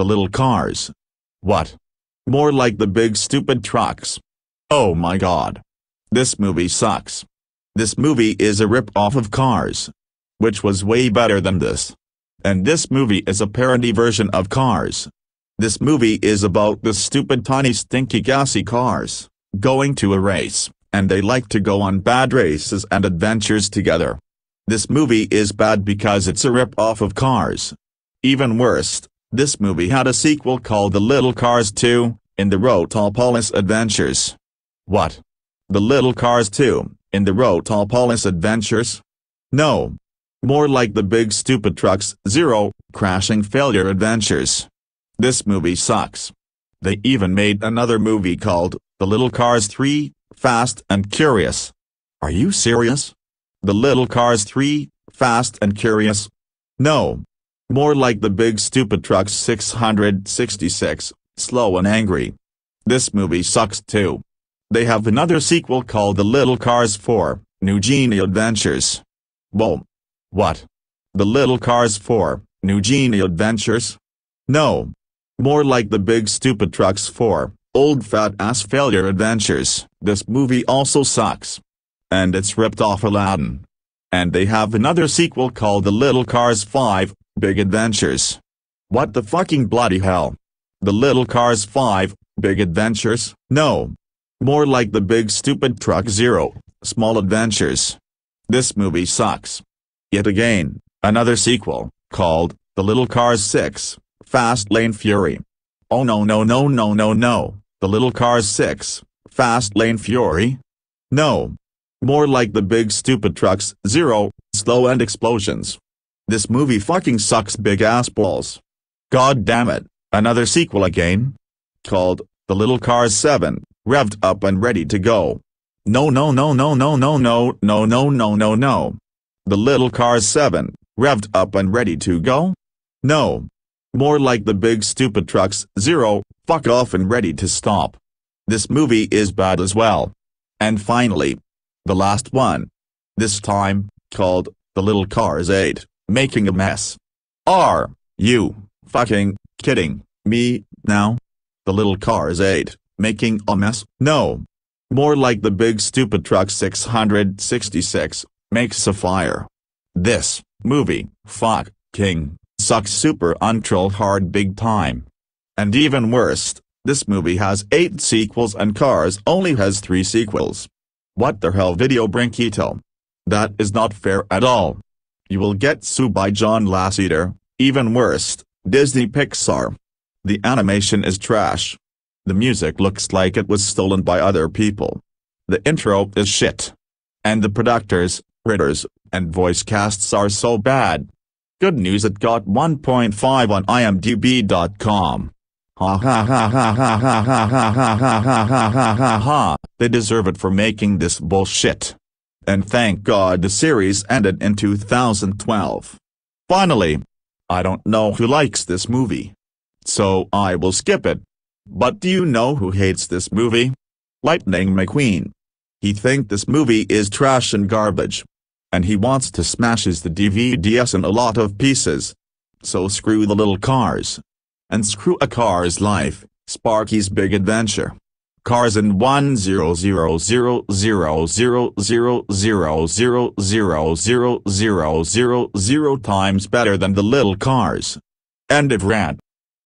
The little cars. What? More like the big stupid trucks. Oh my god. This movie sucks. This movie is a rip-off of Cars. Which was way better than this. And this movie is a parody version of Cars. This movie is about the stupid tiny stinky gassy cars, going to a race, and they like to go on bad races and adventures together. This movie is bad because it's a rip-off of Cars. Even worse, this movie had a sequel called The Little Cars 2, in the Rotopolis Adventures. What? The Little Cars 2, in the Rotopolis Adventures? No. More like the Big Stupid Trucks Zero, Crashing Failure Adventures. This movie sucks. They even made another movie called, The Little Cars 3, Fast and Curious. Are you serious? The Little Cars 3, Fast and Curious? No. More like the big stupid truck 666, slow and angry. This movie sucks too. They have another sequel called The Little Cars 4, New Genie Adventures. Whoa. What? The Little Cars 4, New Genie Adventures? No. More like the Big Stupid Trucks 4, Old Fat Ass Failure Adventures. This movie also sucks. And it's ripped off Aladdin. And they have another sequel called The Little Cars 5, Big Adventures. What the fucking bloody hell. The Little Cars 5, Big Adventures, no. More like the Big Stupid Truck 0, Small Adventures. This movie sucks. Yet again, another sequel, called, The Little Cars 6, Fast Lane Fury. Oh no no no no no no, The Little Cars 6, Fast Lane Fury? No. More like the Big Stupid Trucks 0, Slow and Explosions. This movie fucking sucks big ass balls. God damn it, another sequel again? Called, The Little Cars 7, revved up and ready to go. No no no no no no no no no no no no. The Little Cars 7, revved up and ready to go? No. More like the big stupid trucks, zero, fuck off and ready to stop. This movie is bad as well. And finally. The last one. This time, called, The Little Cars 8 making a mess. Are you fucking kidding me now? The little car is 8, making a mess? No. More like the big stupid truck 666, makes a fire. This movie, fuck, king, sucks super untroll hard big time. And even worse, this movie has 8 sequels and Cars only has 3 sequels. What the hell video Brinkito? That is not fair at all. You will get Sue by John Lasseter, even worse, Disney Pixar. The animation is trash. The music looks like it was stolen by other people. The intro is shit. And the producers, writers, and voice casts are so bad. Good news it got 1.5 on imdb.com. ha ha ha ha ha ha ha ha ha ha ha ha ha ha. They deserve it for making this bullshit and thank God the series ended in 2012. Finally. I don't know who likes this movie. So I will skip it. But do you know who hates this movie? Lightning McQueen. He think this movie is trash and garbage. And he wants to smashes the DVDs in a lot of pieces. So screw the little cars. And screw a car's life, Sparky's big adventure. Cars and 100000000000000 times better than the little cars. End of rant.